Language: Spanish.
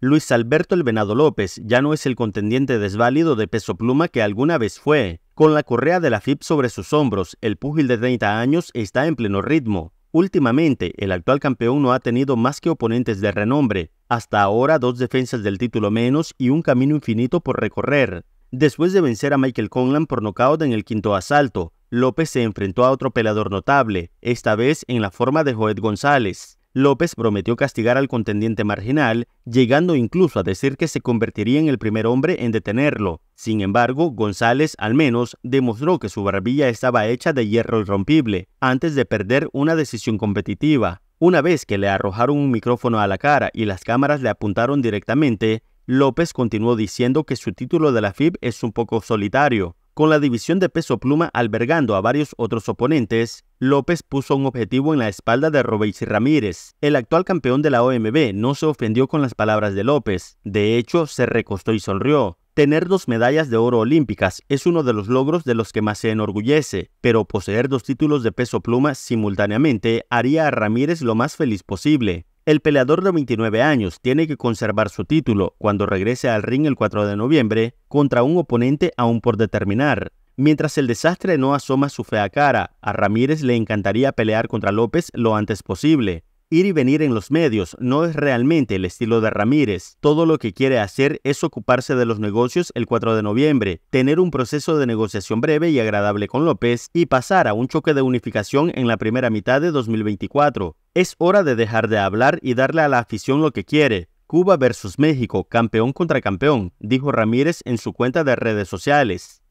Luis Alberto El Venado López ya no es el contendiente desválido de peso pluma que alguna vez fue. Con la correa de la FIP sobre sus hombros, el púgil de 30 años está en pleno ritmo. Últimamente, el actual campeón no ha tenido más que oponentes de renombre, hasta ahora dos defensas del título menos y un camino infinito por recorrer. Después de vencer a Michael Conlan por nocaut en el quinto asalto, López se enfrentó a otro pelador notable, esta vez en la forma de Joed González. López prometió castigar al contendiente marginal, llegando incluso a decir que se convertiría en el primer hombre en detenerlo. Sin embargo, González al menos demostró que su barbilla estaba hecha de hierro irrompible, antes de perder una decisión competitiva. Una vez que le arrojaron un micrófono a la cara y las cámaras le apuntaron directamente, López continuó diciendo que su título de la FIB es un poco solitario, con la división de peso pluma albergando a varios otros oponentes, López puso un objetivo en la espalda de y Ramírez. El actual campeón de la OMB no se ofendió con las palabras de López, de hecho se recostó y sonrió. Tener dos medallas de oro olímpicas es uno de los logros de los que más se enorgullece, pero poseer dos títulos de peso pluma simultáneamente haría a Ramírez lo más feliz posible. El peleador de 29 años tiene que conservar su título cuando regrese al ring el 4 de noviembre contra un oponente aún por determinar. Mientras el desastre no asoma su fea cara, a Ramírez le encantaría pelear contra López lo antes posible. Ir y venir en los medios no es realmente el estilo de Ramírez. Todo lo que quiere hacer es ocuparse de los negocios el 4 de noviembre, tener un proceso de negociación breve y agradable con López y pasar a un choque de unificación en la primera mitad de 2024. Es hora de dejar de hablar y darle a la afición lo que quiere. Cuba versus México, campeón contra campeón, dijo Ramírez en su cuenta de redes sociales.